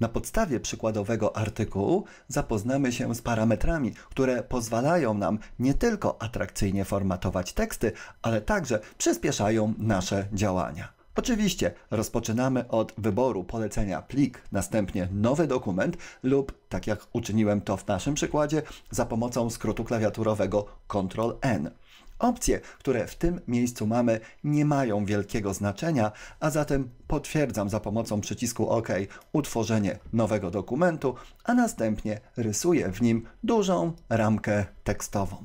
Na podstawie przykładowego artykułu zapoznamy się z parametrami, które pozwalają nam nie tylko atrakcyjnie formatować teksty, ale także przyspieszają nasze działania. Oczywiście rozpoczynamy od wyboru polecenia plik, następnie nowy dokument lub, tak jak uczyniłem to w naszym przykładzie, za pomocą skrótu klawiaturowego Ctrl N. Opcje, które w tym miejscu mamy, nie mają wielkiego znaczenia, a zatem potwierdzam za pomocą przycisku OK utworzenie nowego dokumentu, a następnie rysuję w nim dużą ramkę tekstową.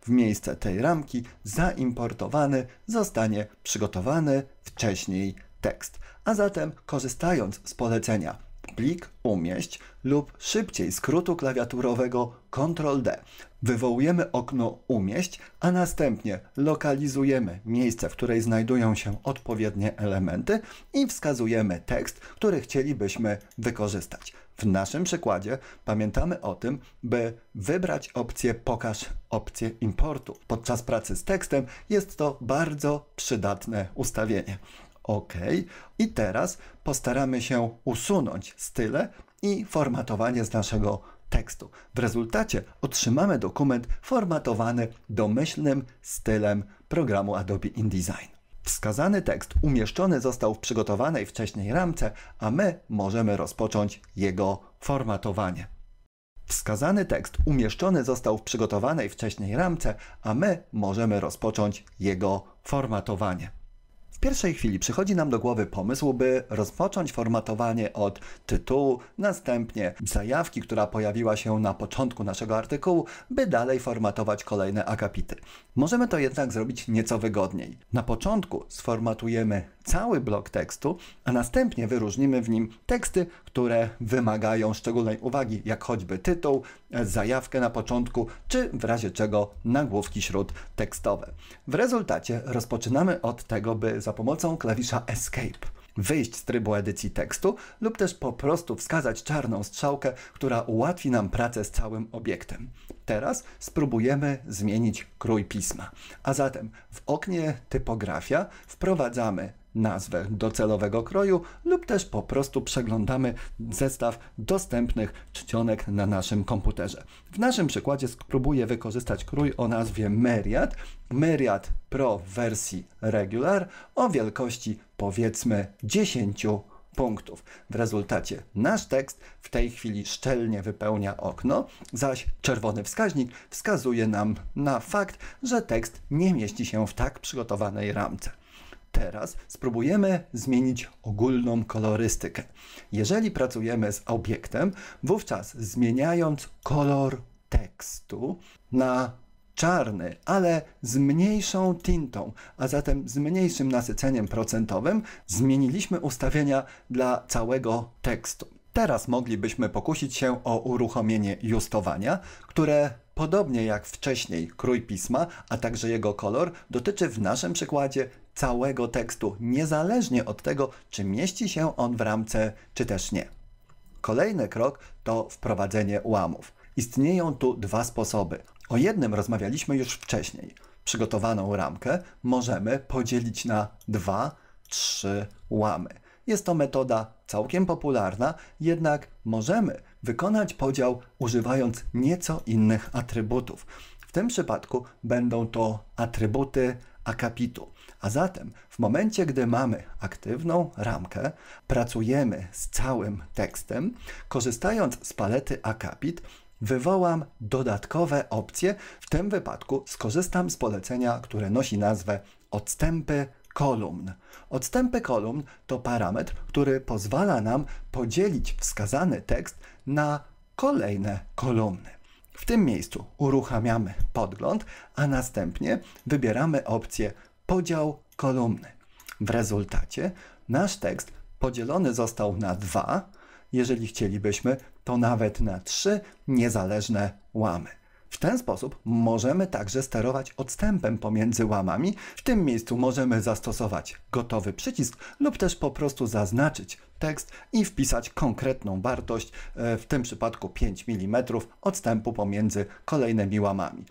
W miejsce tej ramki zaimportowany zostanie przygotowany wcześniej tekst. A zatem korzystając z polecenia plik umieść lub szybciej skrótu klawiaturowego Ctrl-D. Wywołujemy okno umieść, a następnie lokalizujemy miejsce, w której znajdują się odpowiednie elementy i wskazujemy tekst, który chcielibyśmy wykorzystać. W naszym przykładzie pamiętamy o tym, by wybrać opcję pokaż opcję importu. Podczas pracy z tekstem jest to bardzo przydatne ustawienie. OK. I teraz postaramy się usunąć style i formatowanie z naszego tekstu. W rezultacie otrzymamy dokument formatowany domyślnym stylem programu Adobe InDesign. Wskazany tekst umieszczony został w przygotowanej wcześniej ramce, a my możemy rozpocząć jego formatowanie. Wskazany tekst umieszczony został w przygotowanej wcześniej ramce, a my możemy rozpocząć jego formatowanie. W pierwszej chwili przychodzi nam do głowy pomysł, by rozpocząć formatowanie od tytułu, następnie zajawki, która pojawiła się na początku naszego artykułu, by dalej formatować kolejne akapity. Możemy to jednak zrobić nieco wygodniej. Na początku sformatujemy cały blok tekstu, a następnie wyróżnimy w nim teksty, które wymagają szczególnej uwagi, jak choćby tytuł, zajawkę na początku, czy w razie czego nagłówki śródtekstowe. W rezultacie rozpoczynamy od tego, by za pomocą klawisza Escape wyjść z trybu edycji tekstu lub też po prostu wskazać czarną strzałkę, która ułatwi nam pracę z całym obiektem. Teraz spróbujemy zmienić krój pisma. A zatem w oknie typografia wprowadzamy nazwę docelowego kroju lub też po prostu przeglądamy zestaw dostępnych czcionek na naszym komputerze. W naszym przykładzie spróbuję wykorzystać krój o nazwie Meriad, Meriad Pro wersji regular o wielkości powiedzmy 10 punktów. W rezultacie nasz tekst w tej chwili szczelnie wypełnia okno, zaś czerwony wskaźnik wskazuje nam na fakt, że tekst nie mieści się w tak przygotowanej ramce. Teraz spróbujemy zmienić ogólną kolorystykę. Jeżeli pracujemy z obiektem, wówczas zmieniając kolor tekstu na czarny, ale z mniejszą tintą, a zatem z mniejszym nasyceniem procentowym, zmieniliśmy ustawienia dla całego tekstu. Teraz moglibyśmy pokusić się o uruchomienie justowania, które podobnie jak wcześniej krój pisma, a także jego kolor, dotyczy w naszym przykładzie całego tekstu, niezależnie od tego, czy mieści się on w ramce, czy też nie. Kolejny krok to wprowadzenie łamów. Istnieją tu dwa sposoby. O jednym rozmawialiśmy już wcześniej. Przygotowaną ramkę możemy podzielić na dwa, trzy łamy. Jest to metoda całkiem popularna, jednak możemy wykonać podział używając nieco innych atrybutów. W tym przypadku będą to atrybuty akapitu. A zatem w momencie, gdy mamy aktywną ramkę, pracujemy z całym tekstem, korzystając z palety akapit, wywołam dodatkowe opcje. W tym wypadku skorzystam z polecenia, które nosi nazwę odstępy kolumn. Odstępy kolumn to parametr, który pozwala nam podzielić wskazany tekst na kolejne kolumny. W tym miejscu uruchamiamy podgląd, a następnie wybieramy opcję podział kolumny. W rezultacie nasz tekst podzielony został na dwa, jeżeli chcielibyśmy, to nawet na trzy niezależne łamy. W ten sposób możemy także sterować odstępem pomiędzy łamami. W tym miejscu możemy zastosować gotowy przycisk lub też po prostu zaznaczyć tekst i wpisać konkretną wartość, e, w tym przypadku 5 mm odstępu pomiędzy kolejnymi łamami.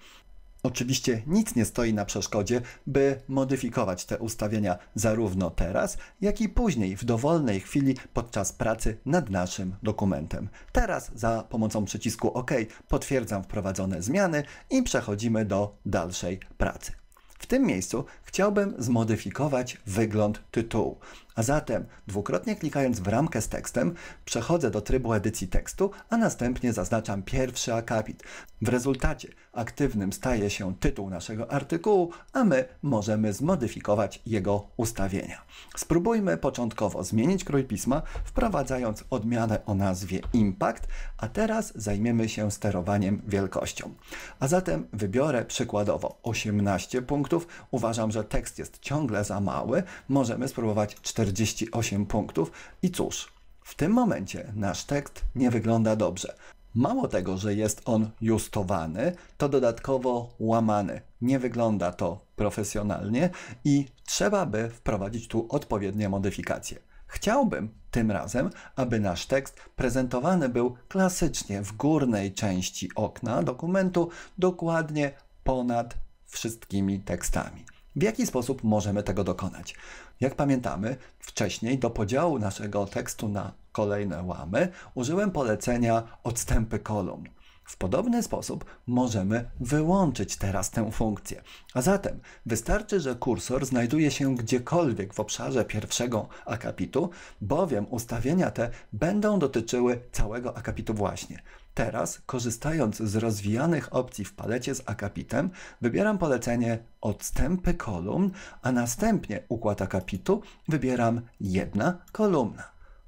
Oczywiście nic nie stoi na przeszkodzie, by modyfikować te ustawienia zarówno teraz, jak i później w dowolnej chwili podczas pracy nad naszym dokumentem. Teraz za pomocą przycisku OK potwierdzam wprowadzone zmiany i przechodzimy do dalszej pracy. W tym miejscu chciałbym zmodyfikować wygląd tytułu. A zatem dwukrotnie klikając w ramkę z tekstem przechodzę do trybu edycji tekstu, a następnie zaznaczam pierwszy akapit. W rezultacie aktywnym staje się tytuł naszego artykułu, a my możemy zmodyfikować jego ustawienia. Spróbujmy początkowo zmienić krój pisma, wprowadzając odmianę o nazwie Impact, a teraz zajmiemy się sterowaniem wielkością. A zatem wybiorę przykładowo 18 punktów. Uważam, że tekst jest ciągle za mały. Możemy spróbować 40 48 punktów i cóż, w tym momencie nasz tekst nie wygląda dobrze. Mało tego, że jest on justowany, to dodatkowo łamany. Nie wygląda to profesjonalnie i trzeba by wprowadzić tu odpowiednie modyfikacje. Chciałbym tym razem, aby nasz tekst prezentowany był klasycznie w górnej części okna dokumentu, dokładnie ponad wszystkimi tekstami. W jaki sposób możemy tego dokonać? Jak pamiętamy, wcześniej do podziału naszego tekstu na kolejne łamy użyłem polecenia odstępy kolumn. W podobny sposób możemy wyłączyć teraz tę funkcję. A zatem wystarczy, że kursor znajduje się gdziekolwiek w obszarze pierwszego akapitu, bowiem ustawienia te będą dotyczyły całego akapitu właśnie. Teraz, korzystając z rozwijanych opcji w palecie z akapitem, wybieram polecenie odstępy kolumn, a następnie układ akapitu wybieram jedna kolumna.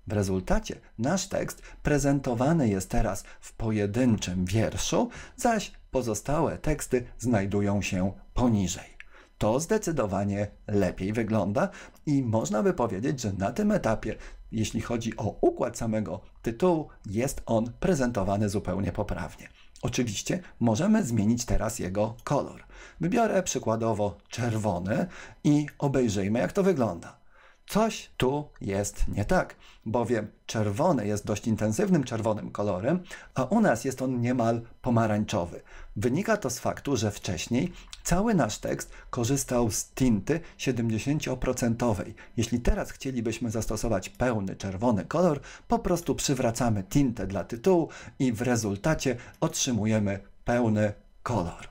W rezultacie nasz tekst prezentowany jest teraz w pojedynczym wierszu, zaś pozostałe teksty znajdują się poniżej. To zdecydowanie lepiej wygląda i można by powiedzieć, że na tym etapie jeśli chodzi o układ samego tytułu, jest on prezentowany zupełnie poprawnie. Oczywiście możemy zmienić teraz jego kolor. Wybiorę przykładowo czerwony i obejrzyjmy, jak to wygląda. Coś tu jest nie tak, bowiem czerwony jest dość intensywnym czerwonym kolorem, a u nas jest on niemal pomarańczowy. Wynika to z faktu, że wcześniej Cały nasz tekst korzystał z tinty 70%. Jeśli teraz chcielibyśmy zastosować pełny czerwony kolor, po prostu przywracamy tintę dla tytułu i w rezultacie otrzymujemy pełny kolor.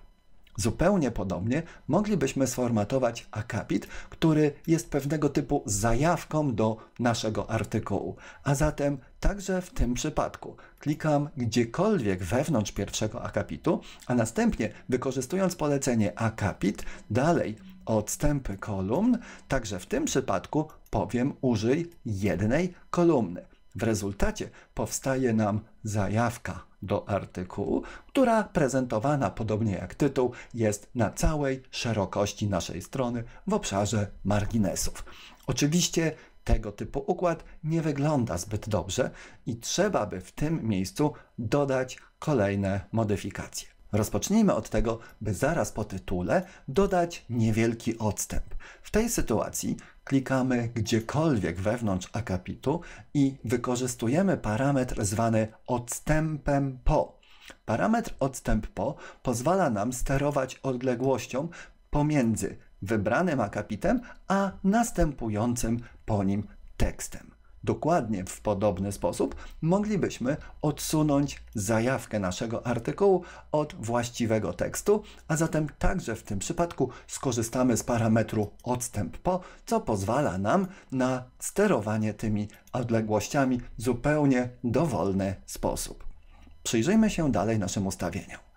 Zupełnie podobnie moglibyśmy sformatować akapit, który jest pewnego typu zajawką do naszego artykułu. A zatem także w tym przypadku klikam gdziekolwiek wewnątrz pierwszego akapitu, a następnie wykorzystując polecenie akapit dalej odstępy kolumn, także w tym przypadku powiem użyj jednej kolumny. W rezultacie powstaje nam zajawka do artykułu, która prezentowana podobnie jak tytuł jest na całej szerokości naszej strony w obszarze marginesów. Oczywiście tego typu układ nie wygląda zbyt dobrze i trzeba by w tym miejscu dodać kolejne modyfikacje. Rozpocznijmy od tego, by zaraz po tytule dodać niewielki odstęp. W tej sytuacji klikamy gdziekolwiek wewnątrz akapitu i wykorzystujemy parametr zwany odstępem po. Parametr odstęp po pozwala nam sterować odległością pomiędzy wybranym akapitem a następującym po nim tekstem dokładnie w podobny sposób, moglibyśmy odsunąć zajawkę naszego artykułu od właściwego tekstu, a zatem także w tym przypadku skorzystamy z parametru odstęp po, co pozwala nam na sterowanie tymi odległościami w zupełnie dowolny sposób. Przyjrzyjmy się dalej naszym ustawieniom.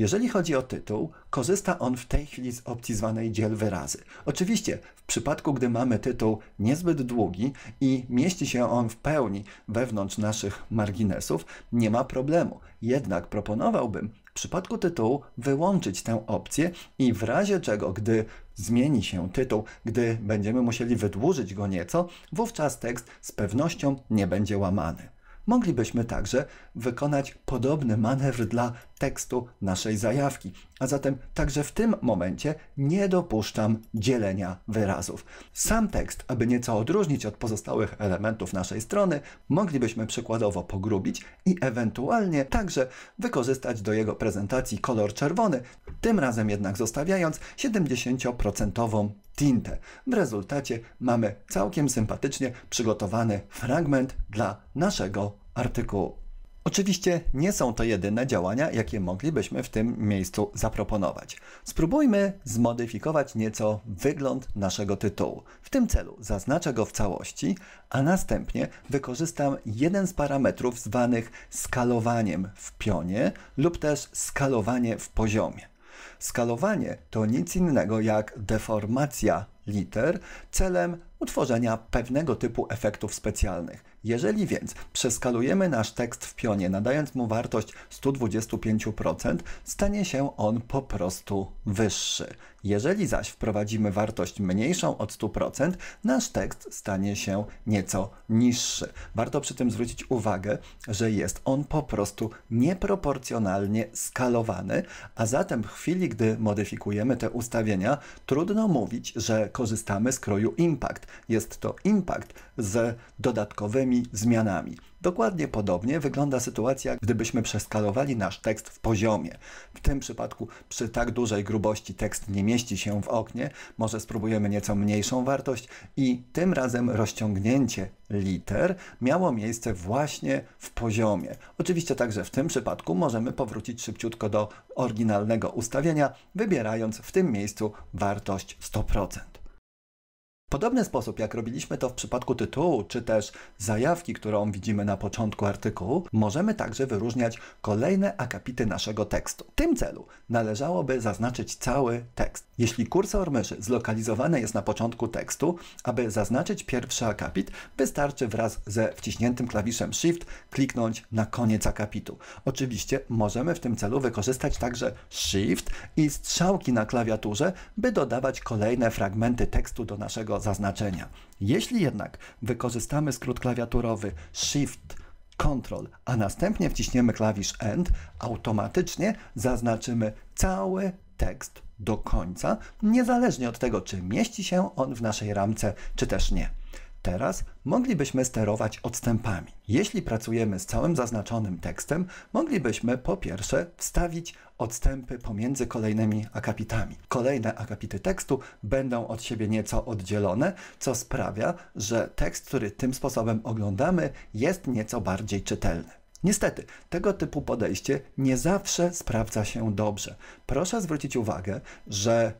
Jeżeli chodzi o tytuł, korzysta on w tej chwili z opcji zwanej dziel wyrazy. Oczywiście, w przypadku gdy mamy tytuł niezbyt długi i mieści się on w pełni wewnątrz naszych marginesów, nie ma problemu. Jednak proponowałbym w przypadku tytułu wyłączyć tę opcję i w razie czego, gdy zmieni się tytuł, gdy będziemy musieli wydłużyć go nieco, wówczas tekst z pewnością nie będzie łamany moglibyśmy także wykonać podobny manewr dla tekstu naszej zajawki. A zatem także w tym momencie nie dopuszczam dzielenia wyrazów. Sam tekst, aby nieco odróżnić od pozostałych elementów naszej strony, moglibyśmy przykładowo pogrubić i ewentualnie także wykorzystać do jego prezentacji kolor czerwony, tym razem jednak zostawiając 70% tintę. W rezultacie mamy całkiem sympatycznie przygotowany fragment dla naszego artykułu. Oczywiście nie są to jedyne działania, jakie moglibyśmy w tym miejscu zaproponować. Spróbujmy zmodyfikować nieco wygląd naszego tytułu. W tym celu zaznaczę go w całości, a następnie wykorzystam jeden z parametrów zwanych skalowaniem w pionie lub też skalowanie w poziomie. Skalowanie to nic innego jak deformacja liter celem utworzenia pewnego typu efektów specjalnych. Jeżeli więc przeskalujemy nasz tekst w pionie, nadając mu wartość 125%, stanie się on po prostu wyższy. Jeżeli zaś wprowadzimy wartość mniejszą od 100%, nasz tekst stanie się nieco niższy. Warto przy tym zwrócić uwagę, że jest on po prostu nieproporcjonalnie skalowany, a zatem w chwili, gdy modyfikujemy te ustawienia, trudno mówić, że korzystamy z kroju impact. Jest to impact, z dodatkowymi zmianami. Dokładnie podobnie wygląda sytuacja, gdybyśmy przeskalowali nasz tekst w poziomie. W tym przypadku przy tak dużej grubości tekst nie mieści się w oknie, może spróbujemy nieco mniejszą wartość i tym razem rozciągnięcie liter miało miejsce właśnie w poziomie. Oczywiście także w tym przypadku możemy powrócić szybciutko do oryginalnego ustawienia, wybierając w tym miejscu wartość 100% podobny sposób, jak robiliśmy to w przypadku tytułu, czy też zajawki, którą widzimy na początku artykułu, możemy także wyróżniać kolejne akapity naszego tekstu. W tym celu należałoby zaznaczyć cały tekst. Jeśli kursor myszy zlokalizowany jest na początku tekstu, aby zaznaczyć pierwszy akapit, wystarczy wraz ze wciśniętym klawiszem Shift kliknąć na koniec akapitu. Oczywiście możemy w tym celu wykorzystać także Shift i strzałki na klawiaturze, by dodawać kolejne fragmenty tekstu do naszego zaznaczenia. Jeśli jednak wykorzystamy skrót klawiaturowy Shift Ctrl, a następnie wciśniemy klawisz End, automatycznie zaznaczymy cały tekst do końca, niezależnie od tego, czy mieści się on w naszej ramce, czy też nie. Teraz moglibyśmy sterować odstępami. Jeśli pracujemy z całym zaznaczonym tekstem, moglibyśmy po pierwsze wstawić odstępy pomiędzy kolejnymi akapitami. Kolejne akapity tekstu będą od siebie nieco oddzielone, co sprawia, że tekst, który tym sposobem oglądamy, jest nieco bardziej czytelny. Niestety, tego typu podejście nie zawsze sprawdza się dobrze. Proszę zwrócić uwagę, że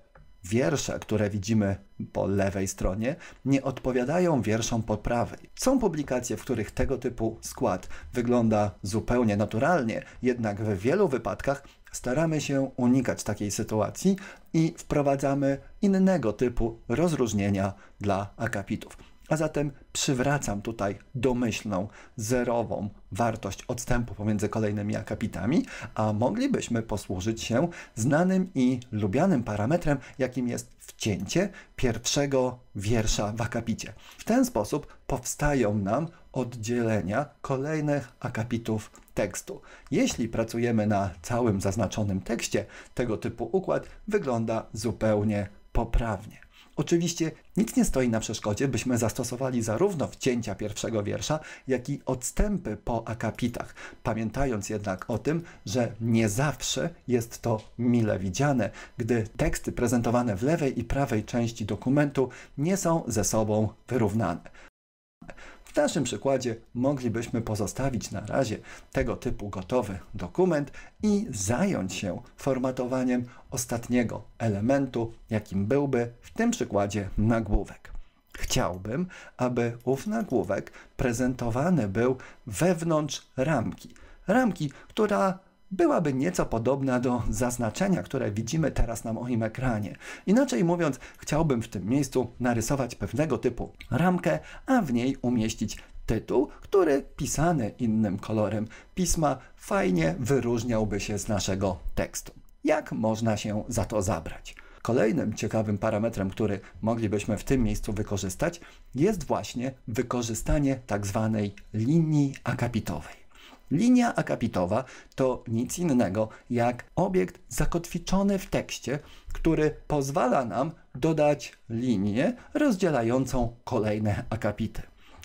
wiersze, które widzimy po lewej stronie, nie odpowiadają wierszom po prawej. Są publikacje, w których tego typu skład wygląda zupełnie naturalnie, jednak w wielu wypadkach staramy się unikać takiej sytuacji i wprowadzamy innego typu rozróżnienia dla akapitów. A zatem przywracam tutaj domyślną, zerową wartość odstępu pomiędzy kolejnymi akapitami, a moglibyśmy posłużyć się znanym i lubianym parametrem, jakim jest wcięcie pierwszego wiersza w akapicie. W ten sposób powstają nam oddzielenia kolejnych akapitów tekstu. Jeśli pracujemy na całym zaznaczonym tekście, tego typu układ wygląda zupełnie poprawnie. Oczywiście nic nie stoi na przeszkodzie, byśmy zastosowali zarówno wcięcia pierwszego wiersza, jak i odstępy po akapitach, pamiętając jednak o tym, że nie zawsze jest to mile widziane, gdy teksty prezentowane w lewej i prawej części dokumentu nie są ze sobą wyrównane. W naszym przykładzie moglibyśmy pozostawić na razie tego typu gotowy dokument i zająć się formatowaniem ostatniego elementu, jakim byłby w tym przykładzie nagłówek. Chciałbym, aby ów nagłówek prezentowany był wewnątrz ramki. Ramki, która byłaby nieco podobna do zaznaczenia, które widzimy teraz na moim ekranie. Inaczej mówiąc, chciałbym w tym miejscu narysować pewnego typu ramkę, a w niej umieścić tytuł, który pisany innym kolorem pisma fajnie wyróżniałby się z naszego tekstu. Jak można się za to zabrać? Kolejnym ciekawym parametrem, który moglibyśmy w tym miejscu wykorzystać, jest właśnie wykorzystanie tak zwanej linii akapitowej. Linia akapitowa to nic innego jak obiekt zakotwiczony w tekście, który pozwala nam dodać linię rozdzielającą kolejne akapity.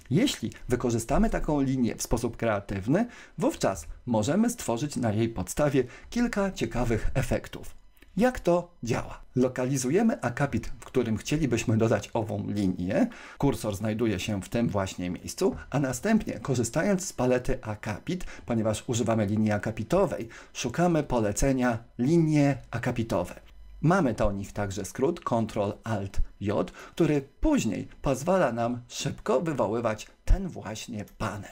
Jeśli wykorzystamy taką linię w sposób kreatywny, wówczas możemy stworzyć na jej podstawie kilka ciekawych efektów. Jak to działa? Lokalizujemy akapit, w którym chcielibyśmy dodać ową linię. Kursor znajduje się w tym właśnie miejscu, a następnie korzystając z palety akapit, ponieważ używamy linii akapitowej, szukamy polecenia linie akapitowe. Mamy do nich także skrót Ctrl-Alt-J, który później pozwala nam szybko wywoływać ten właśnie panel.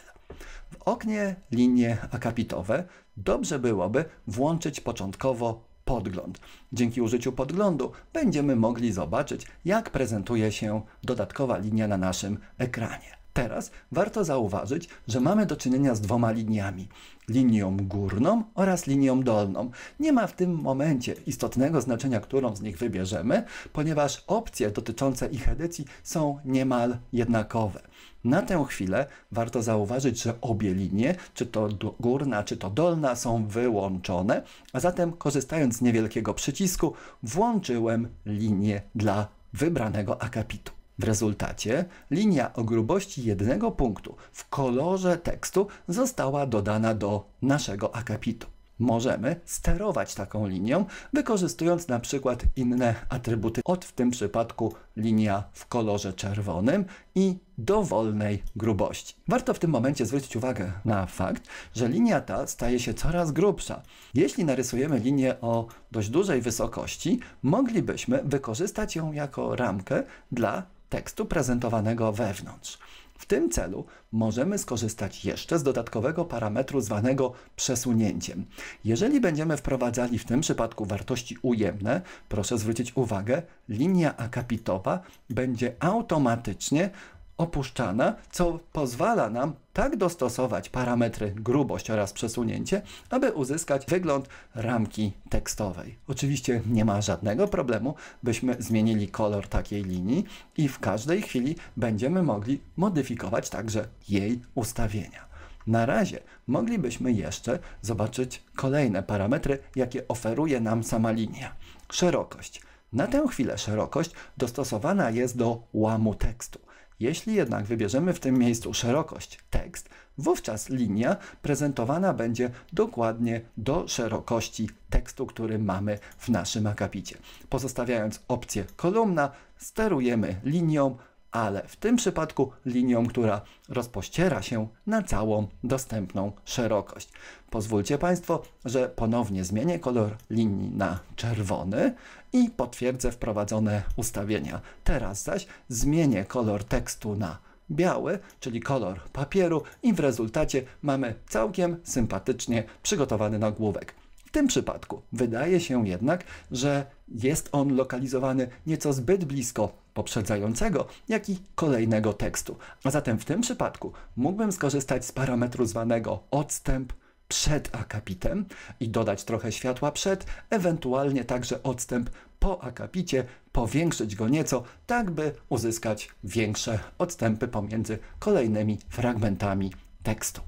W oknie linie akapitowe dobrze byłoby włączyć początkowo podgląd. Dzięki użyciu podglądu będziemy mogli zobaczyć, jak prezentuje się dodatkowa linia na naszym ekranie. Teraz warto zauważyć, że mamy do czynienia z dwoma liniami. Linią górną oraz linią dolną. Nie ma w tym momencie istotnego znaczenia, którą z nich wybierzemy, ponieważ opcje dotyczące ich edycji są niemal jednakowe. Na tę chwilę warto zauważyć, że obie linie, czy to górna, czy to dolna, są wyłączone, a zatem korzystając z niewielkiego przycisku, włączyłem linię dla wybranego akapitu. W rezultacie linia o grubości jednego punktu w kolorze tekstu została dodana do naszego akapitu. Możemy sterować taką linią, wykorzystując na przykład inne atrybuty, od w tym przypadku linia w kolorze czerwonym i dowolnej grubości. Warto w tym momencie zwrócić uwagę na fakt, że linia ta staje się coraz grubsza. Jeśli narysujemy linię o dość dużej wysokości, moglibyśmy wykorzystać ją jako ramkę dla tekstu prezentowanego wewnątrz. W tym celu możemy skorzystać jeszcze z dodatkowego parametru zwanego przesunięciem. Jeżeli będziemy wprowadzali w tym przypadku wartości ujemne, proszę zwrócić uwagę, linia akapitowa będzie automatycznie opuszczana, co pozwala nam tak dostosować parametry grubość oraz przesunięcie, aby uzyskać wygląd ramki tekstowej. Oczywiście nie ma żadnego problemu, byśmy zmienili kolor takiej linii i w każdej chwili będziemy mogli modyfikować także jej ustawienia. Na razie moglibyśmy jeszcze zobaczyć kolejne parametry, jakie oferuje nam sama linia. Szerokość. Na tę chwilę szerokość dostosowana jest do łamu tekstu. Jeśli jednak wybierzemy w tym miejscu szerokość tekst, wówczas linia prezentowana będzie dokładnie do szerokości tekstu, który mamy w naszym akapicie. Pozostawiając opcję kolumna, sterujemy linią ale w tym przypadku linią, która rozpościera się na całą dostępną szerokość. Pozwólcie Państwo, że ponownie zmienię kolor linii na czerwony i potwierdzę wprowadzone ustawienia. Teraz zaś zmienię kolor tekstu na biały, czyli kolor papieru i w rezultacie mamy całkiem sympatycznie przygotowany nagłówek. W tym przypadku wydaje się jednak, że jest on lokalizowany nieco zbyt blisko poprzedzającego, jak i kolejnego tekstu. A zatem w tym przypadku mógłbym skorzystać z parametru zwanego odstęp przed akapitem i dodać trochę światła przed, ewentualnie także odstęp po akapicie, powiększyć go nieco, tak by uzyskać większe odstępy pomiędzy kolejnymi fragmentami tekstu.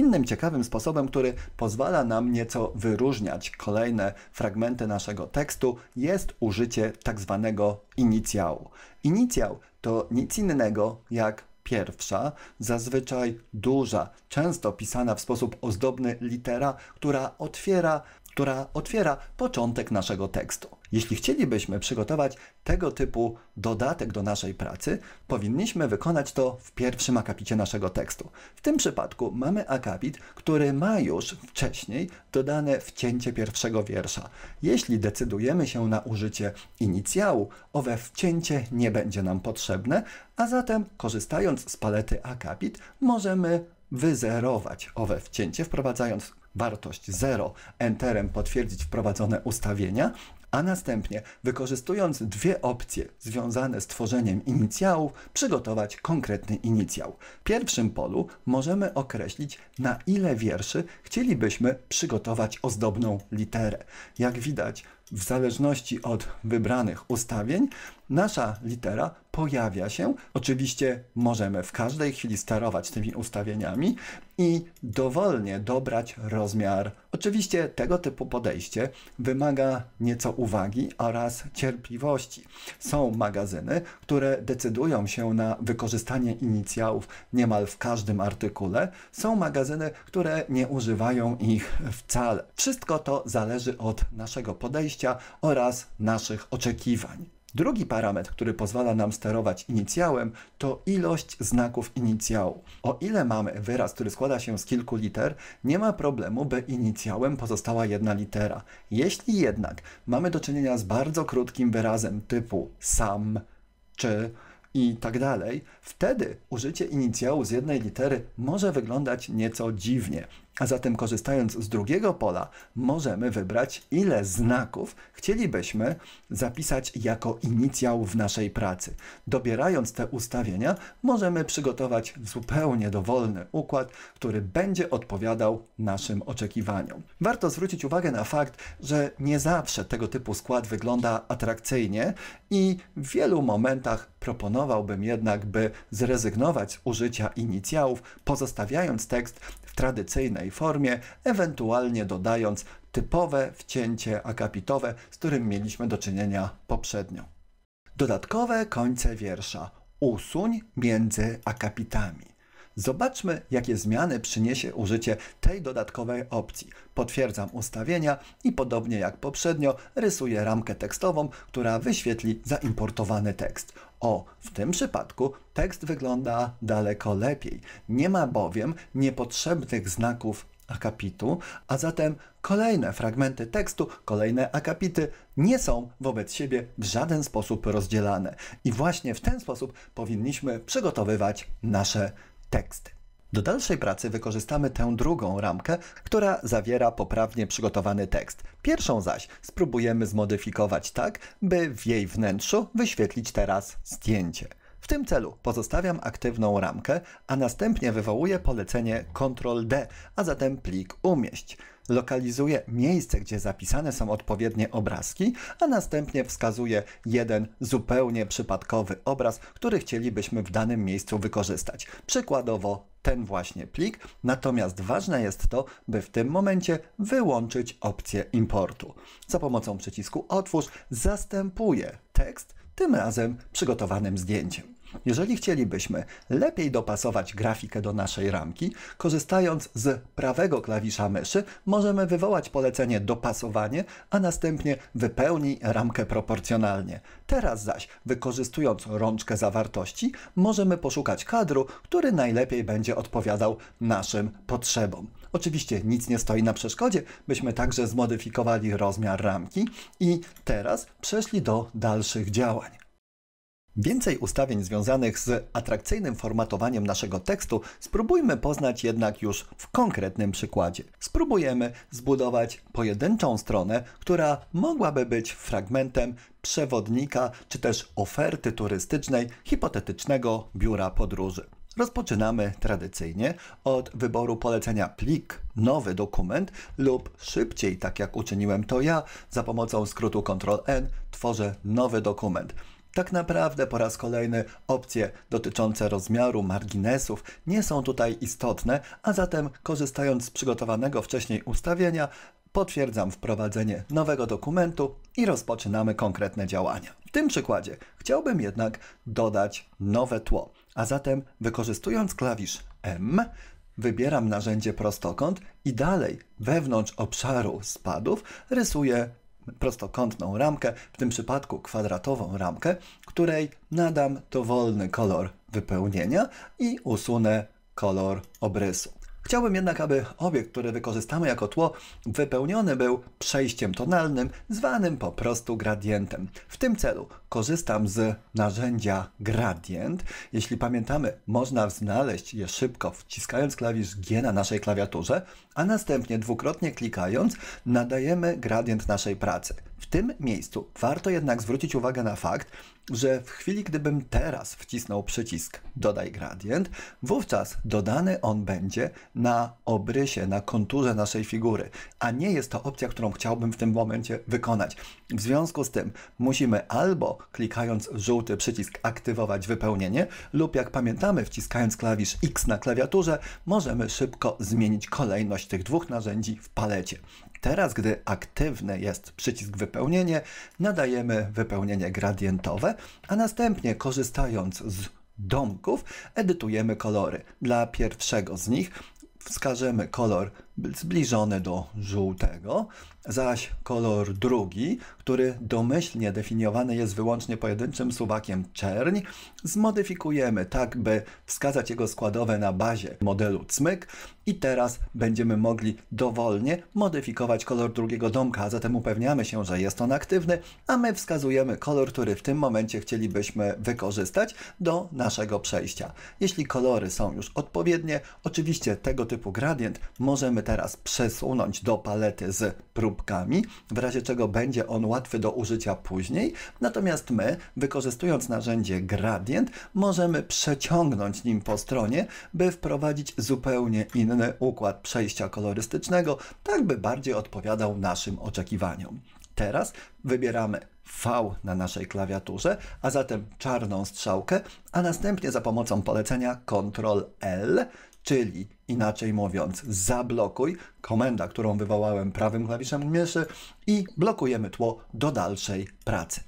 Innym ciekawym sposobem, który pozwala nam nieco wyróżniać kolejne fragmenty naszego tekstu, jest użycie tak zwanego inicjału. Inicjał to nic innego jak pierwsza, zazwyczaj duża, często pisana w sposób ozdobny litera, która otwiera która otwiera początek naszego tekstu. Jeśli chcielibyśmy przygotować tego typu dodatek do naszej pracy, powinniśmy wykonać to w pierwszym akapicie naszego tekstu. W tym przypadku mamy akapit, który ma już wcześniej dodane wcięcie pierwszego wiersza. Jeśli decydujemy się na użycie inicjału, owe wcięcie nie będzie nam potrzebne, a zatem korzystając z palety akapit możemy wyzerować owe wcięcie, wprowadzając wartość 0 enterem potwierdzić wprowadzone ustawienia, a następnie, wykorzystując dwie opcje związane z tworzeniem inicjałów, przygotować konkretny inicjał. W pierwszym polu możemy określić, na ile wierszy chcielibyśmy przygotować ozdobną literę. Jak widać, w zależności od wybranych ustawień, nasza litera pojawia się. Oczywiście możemy w każdej chwili sterować tymi ustawieniami i dowolnie dobrać rozmiar. Oczywiście tego typu podejście wymaga nieco uwagi oraz cierpliwości. Są magazyny, które decydują się na wykorzystanie inicjałów niemal w każdym artykule. Są magazyny, które nie używają ich wcale. Wszystko to zależy od naszego podejścia oraz naszych oczekiwań. Drugi parametr, który pozwala nam sterować inicjałem, to ilość znaków inicjału. O ile mamy wyraz, który składa się z kilku liter, nie ma problemu, by inicjałem pozostała jedna litera. Jeśli jednak mamy do czynienia z bardzo krótkim wyrazem typu sam czy i tak dalej, wtedy użycie inicjału z jednej litery może wyglądać nieco dziwnie. A zatem korzystając z drugiego pola możemy wybrać, ile znaków chcielibyśmy zapisać jako inicjał w naszej pracy. Dobierając te ustawienia możemy przygotować zupełnie dowolny układ, który będzie odpowiadał naszym oczekiwaniom. Warto zwrócić uwagę na fakt, że nie zawsze tego typu skład wygląda atrakcyjnie i w wielu momentach proponowałbym jednak, by zrezygnować z użycia inicjałów, pozostawiając tekst w tradycyjnej innej formie, ewentualnie dodając typowe wcięcie akapitowe, z którym mieliśmy do czynienia poprzednio. Dodatkowe końce wiersza usuń między akapitami. Zobaczmy, jakie zmiany przyniesie użycie tej dodatkowej opcji. Potwierdzam ustawienia i podobnie jak poprzednio rysuję ramkę tekstową, która wyświetli zaimportowany tekst. O, w tym przypadku tekst wygląda daleko lepiej. Nie ma bowiem niepotrzebnych znaków akapitu, a zatem kolejne fragmenty tekstu, kolejne akapity nie są wobec siebie w żaden sposób rozdzielane. I właśnie w ten sposób powinniśmy przygotowywać nasze tekst. Do dalszej pracy wykorzystamy tę drugą ramkę, która zawiera poprawnie przygotowany tekst. Pierwszą zaś spróbujemy zmodyfikować tak, by w jej wnętrzu wyświetlić teraz zdjęcie. W tym celu pozostawiam aktywną ramkę, a następnie wywołuję polecenie Ctrl D, a zatem plik umieść lokalizuje miejsce, gdzie zapisane są odpowiednie obrazki, a następnie wskazuje jeden zupełnie przypadkowy obraz, który chcielibyśmy w danym miejscu wykorzystać. Przykładowo ten właśnie plik, natomiast ważne jest to, by w tym momencie wyłączyć opcję importu. Za pomocą przycisku Otwórz zastępuje tekst tym razem przygotowanym zdjęciem. Jeżeli chcielibyśmy lepiej dopasować grafikę do naszej ramki, korzystając z prawego klawisza myszy, możemy wywołać polecenie dopasowanie, a następnie wypełnić ramkę proporcjonalnie. Teraz zaś, wykorzystując rączkę zawartości, możemy poszukać kadru, który najlepiej będzie odpowiadał naszym potrzebom. Oczywiście nic nie stoi na przeszkodzie, byśmy także zmodyfikowali rozmiar ramki i teraz przeszli do dalszych działań. Więcej ustawień związanych z atrakcyjnym formatowaniem naszego tekstu spróbujmy poznać jednak już w konkretnym przykładzie. Spróbujemy zbudować pojedynczą stronę, która mogłaby być fragmentem przewodnika czy też oferty turystycznej hipotetycznego biura podróży. Rozpoczynamy tradycyjnie od wyboru polecenia plik, nowy dokument lub szybciej, tak jak uczyniłem to ja, za pomocą skrótu Ctrl N tworzę nowy dokument. Tak naprawdę po raz kolejny opcje dotyczące rozmiaru marginesów nie są tutaj istotne, a zatem korzystając z przygotowanego wcześniej ustawienia potwierdzam wprowadzenie nowego dokumentu i rozpoczynamy konkretne działania. W tym przykładzie chciałbym jednak dodać nowe tło, a zatem wykorzystując klawisz M wybieram narzędzie prostokąt i dalej wewnątrz obszaru spadów rysuję prostokątną ramkę, w tym przypadku kwadratową ramkę, której nadam dowolny kolor wypełnienia i usunę kolor obrysu. Chciałbym jednak, aby obiekt, który wykorzystamy jako tło, wypełniony był przejściem tonalnym, zwanym po prostu gradientem. W tym celu korzystam z narzędzia gradient. Jeśli pamiętamy, można znaleźć je szybko, wciskając klawisz G na naszej klawiaturze, a następnie dwukrotnie klikając nadajemy gradient naszej pracy. W tym miejscu warto jednak zwrócić uwagę na fakt, że w chwili gdybym teraz wcisnął przycisk dodaj gradient, wówczas dodany on będzie na obrysie, na konturze naszej figury, a nie jest to opcja, którą chciałbym w tym momencie wykonać. W związku z tym musimy albo klikając żółty przycisk aktywować wypełnienie lub jak pamiętamy wciskając klawisz X na klawiaturze możemy szybko zmienić kolejność tych dwóch narzędzi w palecie. Teraz, gdy aktywny jest przycisk wypełnienie, nadajemy wypełnienie gradientowe, a następnie korzystając z domków edytujemy kolory. Dla pierwszego z nich wskażemy kolor zbliżone do żółtego, zaś kolor drugi, który domyślnie definiowany jest wyłącznie pojedynczym suwakiem czerń, zmodyfikujemy tak, by wskazać jego składowe na bazie modelu cmyk i teraz będziemy mogli dowolnie modyfikować kolor drugiego domka, a zatem upewniamy się, że jest on aktywny, a my wskazujemy kolor, który w tym momencie chcielibyśmy wykorzystać do naszego przejścia. Jeśli kolory są już odpowiednie, oczywiście tego typu gradient możemy teraz przesunąć do palety z próbkami, w razie czego będzie on łatwy do użycia później. Natomiast my, wykorzystując narzędzie gradient, możemy przeciągnąć nim po stronie, by wprowadzić zupełnie inny układ przejścia kolorystycznego, tak by bardziej odpowiadał naszym oczekiwaniom. Teraz wybieramy V na naszej klawiaturze, a zatem czarną strzałkę, a następnie za pomocą polecenia Ctrl L czyli inaczej mówiąc zablokuj, komenda, którą wywołałem prawym klawiszem myszy i blokujemy tło do dalszej pracy.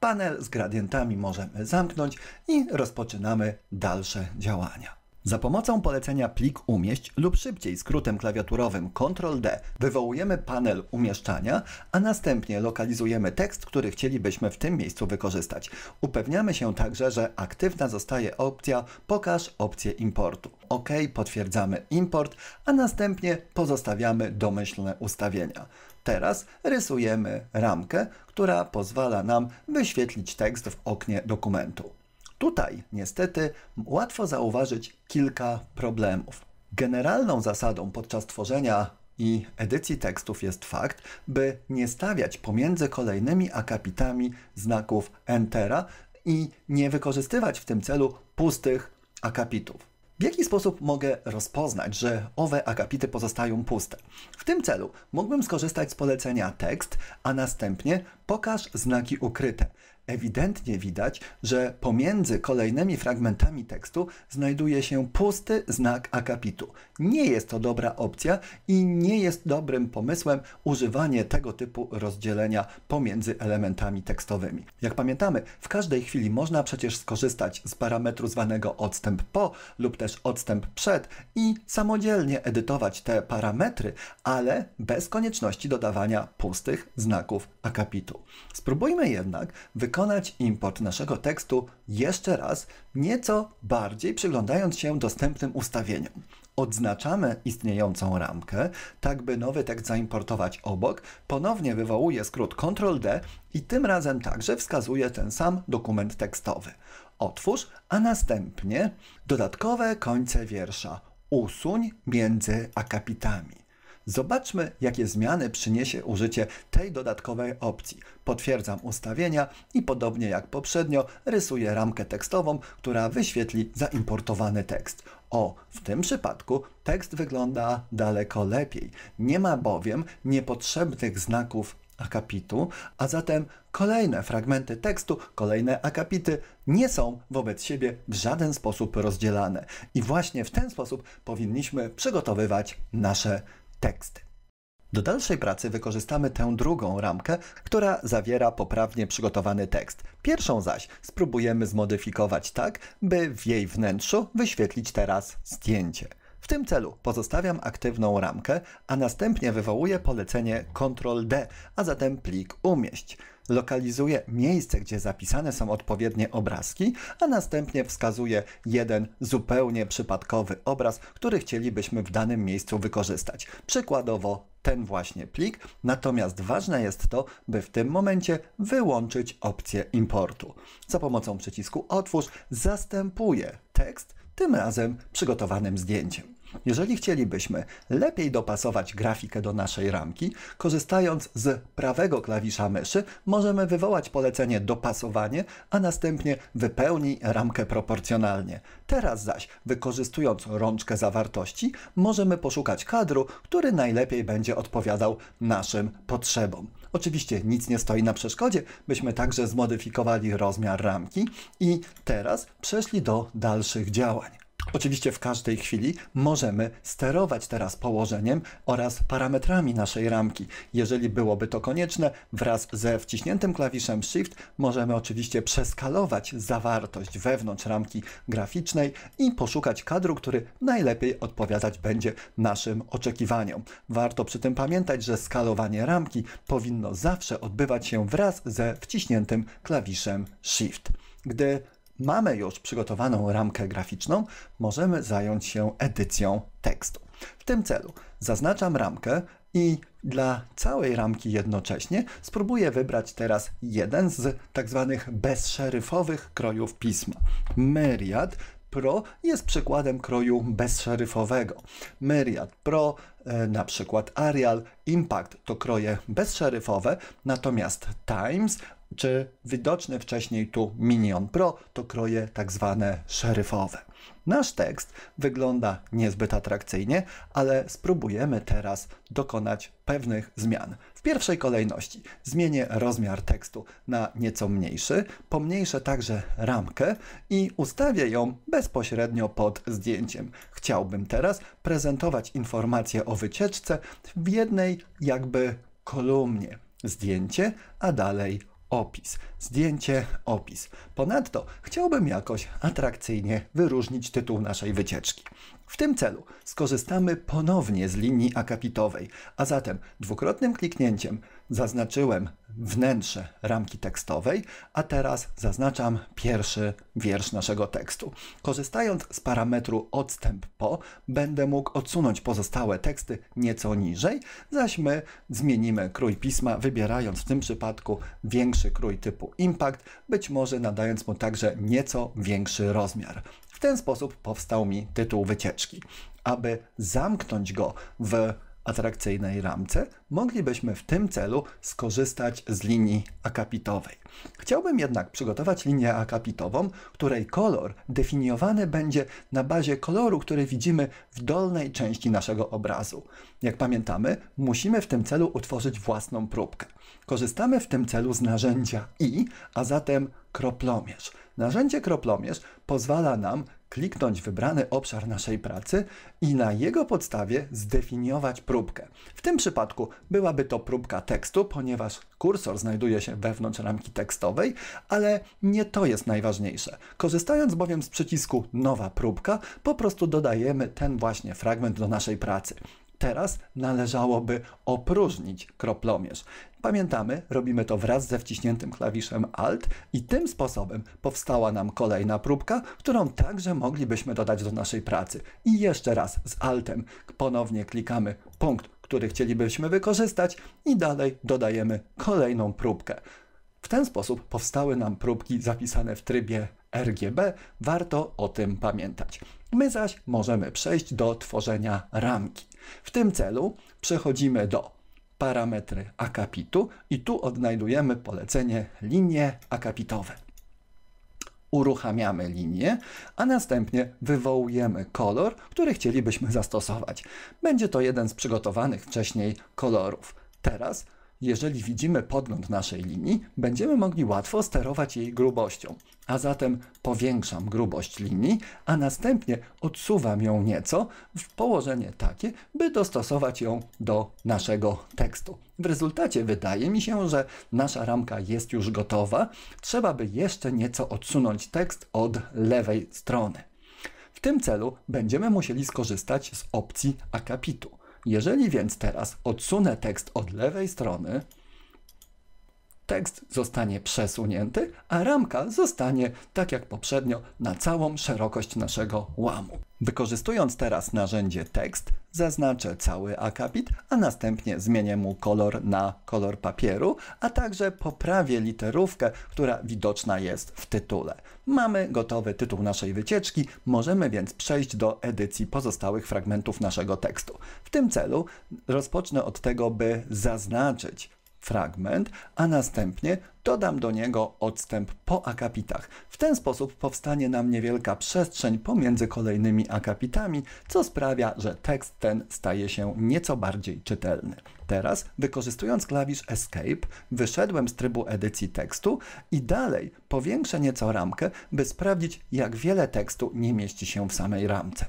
Panel z gradientami możemy zamknąć i rozpoczynamy dalsze działania. Za pomocą polecenia plik umieść lub szybciej skrótem klawiaturowym Ctrl-D wywołujemy panel umieszczania, a następnie lokalizujemy tekst, który chcielibyśmy w tym miejscu wykorzystać. Upewniamy się także, że aktywna zostaje opcja Pokaż opcję importu. OK, potwierdzamy import, a następnie pozostawiamy domyślne ustawienia. Teraz rysujemy ramkę, która pozwala nam wyświetlić tekst w oknie dokumentu. Tutaj niestety łatwo zauważyć kilka problemów. Generalną zasadą podczas tworzenia i edycji tekstów jest fakt, by nie stawiać pomiędzy kolejnymi akapitami znaków entera i nie wykorzystywać w tym celu pustych akapitów. W jaki sposób mogę rozpoznać, że owe akapity pozostają puste? W tym celu mógłbym skorzystać z polecenia tekst, a następnie pokaż znaki ukryte ewidentnie widać, że pomiędzy kolejnymi fragmentami tekstu znajduje się pusty znak akapitu. Nie jest to dobra opcja i nie jest dobrym pomysłem używanie tego typu rozdzielenia pomiędzy elementami tekstowymi. Jak pamiętamy, w każdej chwili można przecież skorzystać z parametru zwanego odstęp po lub też odstęp przed i samodzielnie edytować te parametry, ale bez konieczności dodawania pustych znaków akapitu. Spróbujmy jednak wykonać wykonać import naszego tekstu jeszcze raz, nieco bardziej przyglądając się dostępnym ustawieniom. Odznaczamy istniejącą ramkę, tak by nowy tekst zaimportować obok, ponownie wywołuje skrót Ctrl-D i tym razem także wskazuje ten sam dokument tekstowy. Otwórz, a następnie dodatkowe końce wiersza. Usuń między akapitami. Zobaczmy, jakie zmiany przyniesie użycie tej dodatkowej opcji. Potwierdzam ustawienia i podobnie jak poprzednio rysuję ramkę tekstową, która wyświetli zaimportowany tekst. O, w tym przypadku tekst wygląda daleko lepiej. Nie ma bowiem niepotrzebnych znaków akapitu, a zatem kolejne fragmenty tekstu, kolejne akapity nie są wobec siebie w żaden sposób rozdzielane. I właśnie w ten sposób powinniśmy przygotowywać nasze do dalszej pracy wykorzystamy tę drugą ramkę, która zawiera poprawnie przygotowany tekst. Pierwszą zaś spróbujemy zmodyfikować tak, by w jej wnętrzu wyświetlić teraz zdjęcie. W tym celu pozostawiam aktywną ramkę, a następnie wywołuję polecenie Ctrl D, a zatem plik umieść lokalizuje miejsce, gdzie zapisane są odpowiednie obrazki, a następnie wskazuje jeden zupełnie przypadkowy obraz, który chcielibyśmy w danym miejscu wykorzystać. Przykładowo ten właśnie plik, natomiast ważne jest to, by w tym momencie wyłączyć opcję importu. Za pomocą przycisku Otwórz zastępuje tekst tym razem przygotowanym zdjęciem. Jeżeli chcielibyśmy lepiej dopasować grafikę do naszej ramki, korzystając z prawego klawisza myszy, możemy wywołać polecenie dopasowanie, a następnie wypełni ramkę proporcjonalnie. Teraz zaś, wykorzystując rączkę zawartości, możemy poszukać kadru, który najlepiej będzie odpowiadał naszym potrzebom. Oczywiście nic nie stoi na przeszkodzie, byśmy także zmodyfikowali rozmiar ramki i teraz przeszli do dalszych działań. Oczywiście w każdej chwili możemy sterować teraz położeniem oraz parametrami naszej ramki. Jeżeli byłoby to konieczne, wraz ze wciśniętym klawiszem Shift możemy oczywiście przeskalować zawartość wewnątrz ramki graficznej i poszukać kadru, który najlepiej odpowiadać będzie naszym oczekiwaniom. Warto przy tym pamiętać, że skalowanie ramki powinno zawsze odbywać się wraz ze wciśniętym klawiszem Shift. Gdy mamy już przygotowaną ramkę graficzną, możemy zająć się edycją tekstu. W tym celu zaznaczam ramkę i dla całej ramki jednocześnie spróbuję wybrać teraz jeden z tak zwanych bezszeryfowych krojów pisma. Myriad Pro jest przykładem kroju bezszeryfowego. Myriad Pro, e, na przykład Arial, Impact to kroje bezszeryfowe, natomiast Times czy widoczny wcześniej tu Minion Pro to kroje tak zwane szeryfowe. Nasz tekst wygląda niezbyt atrakcyjnie, ale spróbujemy teraz dokonać pewnych zmian. W pierwszej kolejności zmienię rozmiar tekstu na nieco mniejszy, pomniejszę także ramkę i ustawię ją bezpośrednio pod zdjęciem. Chciałbym teraz prezentować informacje o wycieczce w jednej jakby kolumnie. Zdjęcie, a dalej opis. Zdjęcie, opis. Ponadto chciałbym jakoś atrakcyjnie wyróżnić tytuł naszej wycieczki. W tym celu skorzystamy ponownie z linii akapitowej, a zatem dwukrotnym kliknięciem – zaznaczyłem wnętrze ramki tekstowej, a teraz zaznaczam pierwszy wiersz naszego tekstu. Korzystając z parametru odstęp po, będę mógł odsunąć pozostałe teksty nieco niżej, zaś my zmienimy krój pisma, wybierając w tym przypadku większy krój typu impact, być może nadając mu także nieco większy rozmiar. W ten sposób powstał mi tytuł wycieczki. Aby zamknąć go w atrakcyjnej ramce, moglibyśmy w tym celu skorzystać z linii akapitowej. Chciałbym jednak przygotować linię akapitową, której kolor definiowany będzie na bazie koloru, który widzimy w dolnej części naszego obrazu. Jak pamiętamy, musimy w tym celu utworzyć własną próbkę. Korzystamy w tym celu z narzędzia i, a zatem kroplomierz. Narzędzie kroplomierz pozwala nam kliknąć wybrany obszar naszej pracy i na jego podstawie zdefiniować próbkę. W tym przypadku byłaby to próbka tekstu, ponieważ kursor znajduje się wewnątrz ramki tekstowej, ale nie to jest najważniejsze. Korzystając bowiem z przycisku Nowa próbka, po prostu dodajemy ten właśnie fragment do naszej pracy. Teraz należałoby opróżnić kroplomierz. Pamiętamy, robimy to wraz ze wciśniętym klawiszem Alt i tym sposobem powstała nam kolejna próbka, którą także moglibyśmy dodać do naszej pracy. I jeszcze raz z Altem ponownie klikamy punkt, który chcielibyśmy wykorzystać i dalej dodajemy kolejną próbkę. W ten sposób powstały nam próbki zapisane w trybie RGB, warto o tym pamiętać. My zaś możemy przejść do tworzenia ramki. W tym celu przechodzimy do parametry akapitu i tu odnajdujemy polecenie linie akapitowe. Uruchamiamy linię, a następnie wywołujemy kolor, który chcielibyśmy zastosować. Będzie to jeden z przygotowanych wcześniej kolorów. Teraz jeżeli widzimy podgląd naszej linii, będziemy mogli łatwo sterować jej grubością. A zatem powiększam grubość linii, a następnie odsuwam ją nieco w położenie takie, by dostosować ją do naszego tekstu. W rezultacie wydaje mi się, że nasza ramka jest już gotowa. Trzeba by jeszcze nieco odsunąć tekst od lewej strony. W tym celu będziemy musieli skorzystać z opcji akapitu. Jeżeli więc teraz odsunę tekst od lewej strony, tekst zostanie przesunięty, a ramka zostanie, tak jak poprzednio, na całą szerokość naszego łamu. Wykorzystując teraz narzędzie tekst, zaznaczę cały akapit, a następnie zmienię mu kolor na kolor papieru, a także poprawię literówkę, która widoczna jest w tytule. Mamy gotowy tytuł naszej wycieczki, możemy więc przejść do edycji pozostałych fragmentów naszego tekstu. W tym celu rozpocznę od tego, by zaznaczyć fragment, a następnie dodam do niego odstęp po akapitach. W ten sposób powstanie nam niewielka przestrzeń pomiędzy kolejnymi akapitami, co sprawia, że tekst ten staje się nieco bardziej czytelny. Teraz, wykorzystując klawisz Escape, wyszedłem z trybu edycji tekstu i dalej powiększę nieco ramkę, by sprawdzić, jak wiele tekstu nie mieści się w samej ramce.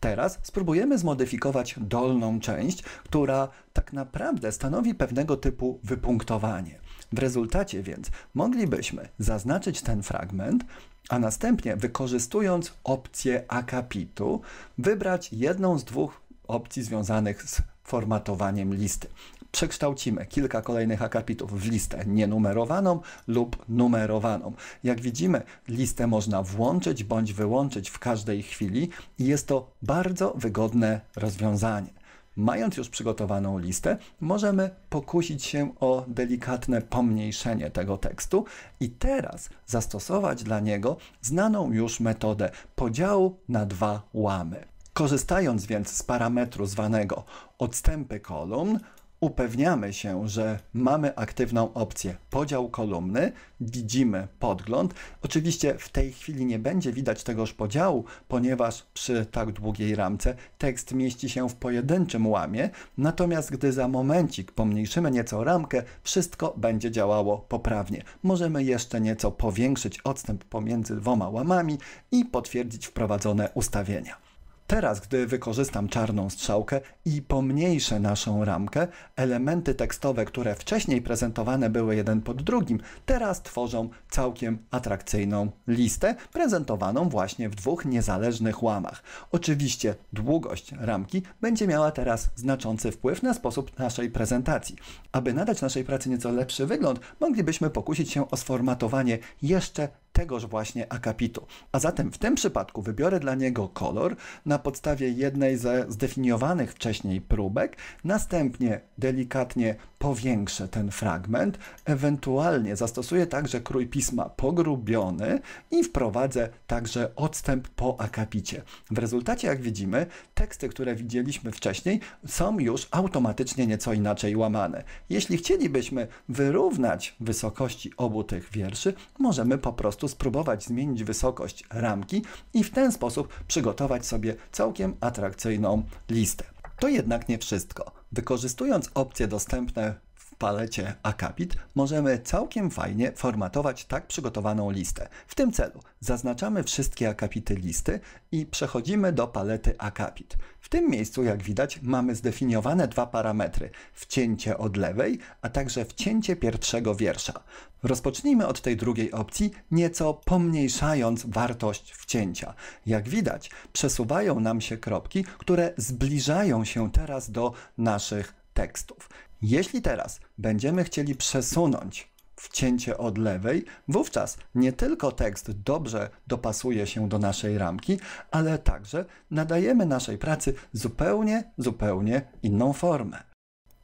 Teraz spróbujemy zmodyfikować dolną część, która tak naprawdę stanowi pewnego typu wypunktowanie. W rezultacie więc moglibyśmy zaznaczyć ten fragment, a następnie wykorzystując opcję akapitu wybrać jedną z dwóch opcji związanych z formatowaniem listy przekształcimy kilka kolejnych akapitów w listę nienumerowaną lub numerowaną. Jak widzimy, listę można włączyć bądź wyłączyć w każdej chwili i jest to bardzo wygodne rozwiązanie. Mając już przygotowaną listę, możemy pokusić się o delikatne pomniejszenie tego tekstu i teraz zastosować dla niego znaną już metodę podziału na dwa łamy. Korzystając więc z parametru zwanego odstępy kolumn, upewniamy się, że mamy aktywną opcję podział kolumny, widzimy podgląd. Oczywiście w tej chwili nie będzie widać tegoż podziału, ponieważ przy tak długiej ramce tekst mieści się w pojedynczym łamie, natomiast gdy za momencik pomniejszymy nieco ramkę, wszystko będzie działało poprawnie. Możemy jeszcze nieco powiększyć odstęp pomiędzy dwoma łamami i potwierdzić wprowadzone ustawienia. Teraz, gdy wykorzystam czarną strzałkę i pomniejszę naszą ramkę, elementy tekstowe, które wcześniej prezentowane były jeden pod drugim, teraz tworzą całkiem atrakcyjną listę, prezentowaną właśnie w dwóch niezależnych łamach. Oczywiście długość ramki będzie miała teraz znaczący wpływ na sposób naszej prezentacji. Aby nadać naszej pracy nieco lepszy wygląd, moglibyśmy pokusić się o sformatowanie jeszcze tegoż właśnie akapitu. A zatem w tym przypadku wybiorę dla niego kolor na podstawie jednej ze zdefiniowanych wcześniej próbek, następnie delikatnie powiększę ten fragment, ewentualnie zastosuję także krój pisma pogrubiony i wprowadzę także odstęp po akapicie. W rezultacie, jak widzimy, teksty, które widzieliśmy wcześniej, są już automatycznie nieco inaczej łamane. Jeśli chcielibyśmy wyrównać wysokości obu tych wierszy, możemy po prostu spróbować zmienić wysokość ramki i w ten sposób przygotować sobie całkiem atrakcyjną listę. To jednak nie wszystko. Wykorzystując opcje dostępne w palecie akapit możemy całkiem fajnie formatować tak przygotowaną listę. W tym celu zaznaczamy wszystkie akapity listy i przechodzimy do palety akapit. W tym miejscu, jak widać, mamy zdefiniowane dwa parametry: wcięcie od lewej, a także wcięcie pierwszego wiersza. Rozpocznijmy od tej drugiej opcji, nieco pomniejszając wartość wcięcia. Jak widać, przesuwają nam się kropki, które zbliżają się teraz do naszych tekstów. Jeśli teraz będziemy chcieli przesunąć wcięcie od lewej, wówczas nie tylko tekst dobrze dopasuje się do naszej ramki, ale także nadajemy naszej pracy zupełnie, zupełnie inną formę.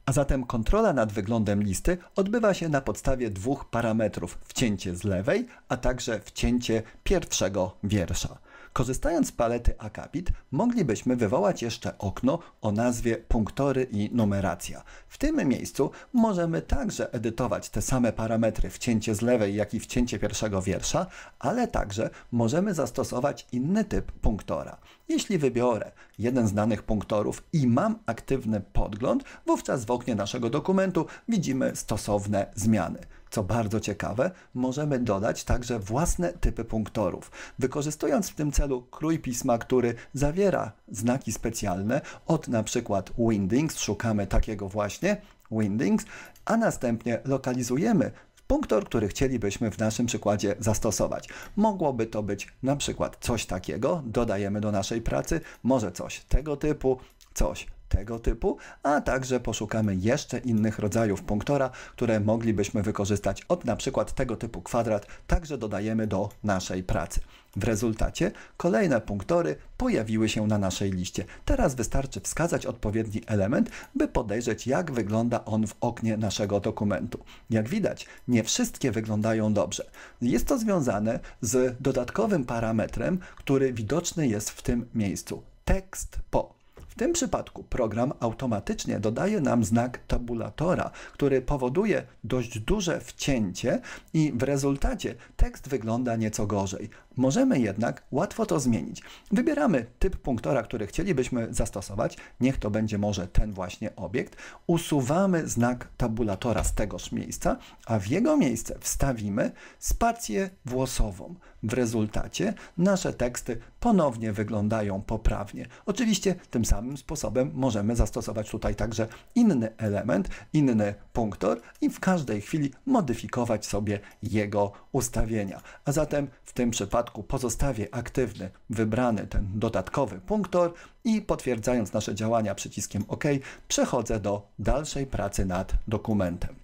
A zatem kontrola nad wyglądem listy odbywa się na podstawie dwóch parametrów: wcięcie z lewej, a także wcięcie pierwszego wiersza. Korzystając z palety akapit moglibyśmy wywołać jeszcze okno o nazwie punktory i numeracja. W tym miejscu możemy także edytować te same parametry wcięcie z lewej, jak i wcięcie pierwszego wiersza, ale także możemy zastosować inny typ punktora. Jeśli wybiorę jeden z danych punktorów i mam aktywny podgląd, wówczas w oknie naszego dokumentu widzimy stosowne zmiany. Co bardzo ciekawe, możemy dodać także własne typy punktorów. Wykorzystując w tym celu krój pisma, który zawiera znaki specjalne, od np. Windings, szukamy takiego właśnie, Windings, a następnie lokalizujemy punktor, który chcielibyśmy w naszym przykładzie zastosować. Mogłoby to być na przykład coś takiego, dodajemy do naszej pracy, może coś tego typu, coś tego typu, a także poszukamy jeszcze innych rodzajów punktora, które moglibyśmy wykorzystać od na przykład tego typu kwadrat, także dodajemy do naszej pracy. W rezultacie kolejne punktory pojawiły się na naszej liście. Teraz wystarczy wskazać odpowiedni element, by podejrzeć jak wygląda on w oknie naszego dokumentu. Jak widać, nie wszystkie wyglądają dobrze. Jest to związane z dodatkowym parametrem, który widoczny jest w tym miejscu. Tekst po. W tym przypadku program automatycznie dodaje nam znak tabulatora, który powoduje dość duże wcięcie i w rezultacie tekst wygląda nieco gorzej. Możemy jednak łatwo to zmienić. Wybieramy typ punktora, który chcielibyśmy zastosować. Niech to będzie może ten właśnie obiekt. Usuwamy znak tabulatora z tegoż miejsca, a w jego miejsce wstawimy spację włosową. W rezultacie nasze teksty ponownie wyglądają poprawnie. Oczywiście tym samym samym sposobem możemy zastosować tutaj także inny element, inny punktor i w każdej chwili modyfikować sobie jego ustawienia. A zatem w tym przypadku pozostawię aktywny wybrany ten dodatkowy punktor i potwierdzając nasze działania przyciskiem OK przechodzę do dalszej pracy nad dokumentem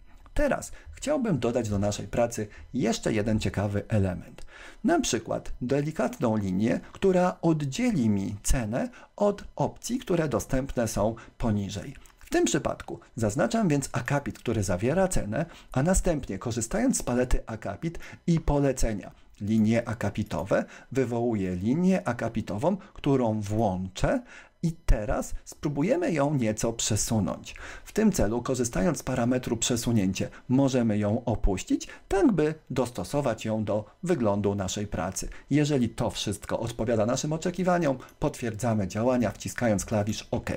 teraz chciałbym dodać do naszej pracy jeszcze jeden ciekawy element. Na przykład delikatną linię, która oddzieli mi cenę od opcji, które dostępne są poniżej. W tym przypadku zaznaczam więc akapit, który zawiera cenę, a następnie korzystając z palety akapit i polecenia linie akapitowe, wywołuję linię akapitową, którą włączę i teraz spróbujemy ją nieco przesunąć. W tym celu, korzystając z parametru przesunięcie, możemy ją opuścić, tak by dostosować ją do wyglądu naszej pracy. Jeżeli to wszystko odpowiada naszym oczekiwaniom, potwierdzamy działania wciskając klawisz OK.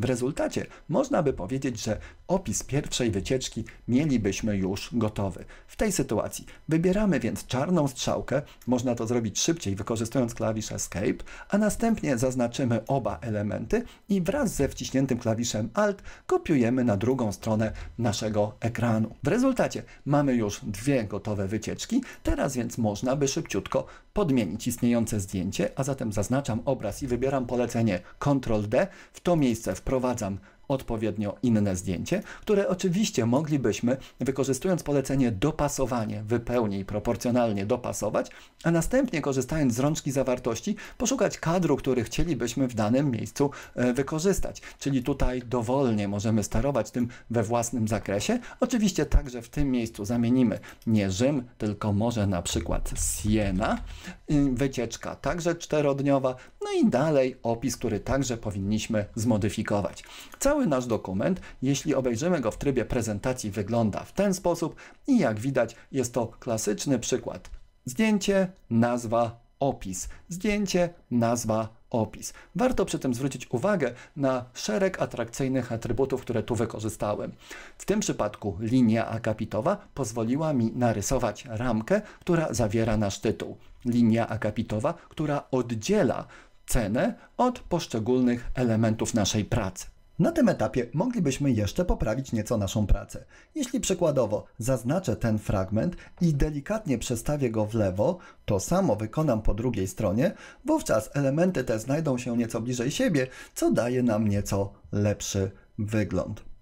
W rezultacie można by powiedzieć, że Opis pierwszej wycieczki mielibyśmy już gotowy. W tej sytuacji wybieramy więc czarną strzałkę, można to zrobić szybciej wykorzystując klawisz Escape, a następnie zaznaczymy oba elementy i wraz ze wciśniętym klawiszem Alt kopiujemy na drugą stronę naszego ekranu. W rezultacie mamy już dwie gotowe wycieczki, teraz więc można by szybciutko podmienić istniejące zdjęcie, a zatem zaznaczam obraz i wybieram polecenie Ctrl D, w to miejsce wprowadzam odpowiednio inne zdjęcie, które oczywiście moglibyśmy, wykorzystując polecenie dopasowanie, wypełnij proporcjonalnie dopasować, a następnie korzystając z rączki zawartości, poszukać kadru, który chcielibyśmy w danym miejscu e, wykorzystać. Czyli tutaj dowolnie możemy sterować tym we własnym zakresie. Oczywiście także w tym miejscu zamienimy nie Rzym, tylko może na przykład Siena, y, wycieczka także czterodniowa, no i dalej opis, który także powinniśmy zmodyfikować. Cały Cały nasz dokument, jeśli obejrzymy go w trybie prezentacji, wygląda w ten sposób i jak widać jest to klasyczny przykład. Zdjęcie, nazwa, opis. Zdjęcie, nazwa, opis. Warto przy tym zwrócić uwagę na szereg atrakcyjnych atrybutów, które tu wykorzystałem. W tym przypadku linia akapitowa pozwoliła mi narysować ramkę, która zawiera nasz tytuł. Linia akapitowa, która oddziela cenę od poszczególnych elementów naszej pracy. Na tym etapie moglibyśmy jeszcze poprawić nieco naszą pracę. Jeśli przykładowo zaznaczę ten fragment i delikatnie przestawię go w lewo, to samo wykonam po drugiej stronie, wówczas elementy te znajdą się nieco bliżej siebie, co daje nam nieco lepszy wygląd.